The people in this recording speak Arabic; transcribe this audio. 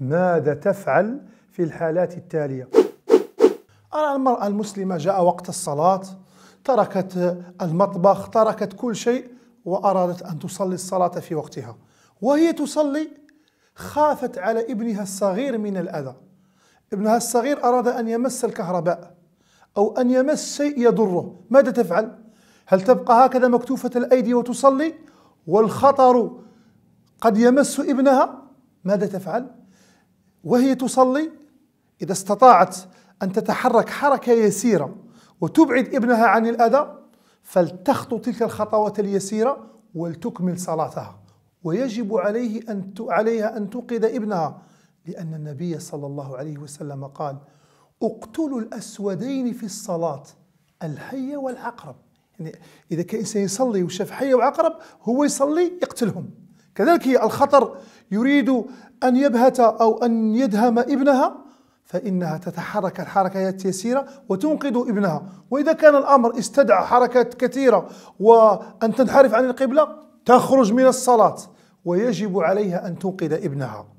ماذا تفعل في الحالات التالية أرى المرأة المسلمة جاء وقت الصلاة تركت المطبخ تركت كل شيء وأرادت أن تصلي الصلاة في وقتها وهي تصلي خافت على ابنها الصغير من الأذى ابنها الصغير أراد أن يمس الكهرباء أو أن يمس شيء يضره ماذا تفعل؟ هل تبقى هكذا مكتوفة الأيدي وتصلي والخطر قد يمس ابنها؟ ماذا تفعل؟ وهي تصلي إذا استطاعت أن تتحرك حركة يسيرة وتبعد ابنها عن الأذى فلتخطو تلك الخطوات اليسيرة ولتكمل صلاتها ويجب عليه أن عليها أن توقد ابنها لأن النبي صلى الله عليه وسلم قال اقتلوا الأسودين في الصلاة الحية والعقرب يعني إذا كان يصلي وشاف حية وعقرب هو يصلي يقتلهم كذلك الخطر يريد أن يبهت أو أن يدهم ابنها فإنها تتحرك الحركة اليسيرة وتنقذ ابنها وإذا كان الأمر استدعى حركات كثيرة وأن تنحرف عن القبلة تخرج من الصلاة ويجب عليها أن تنقذ ابنها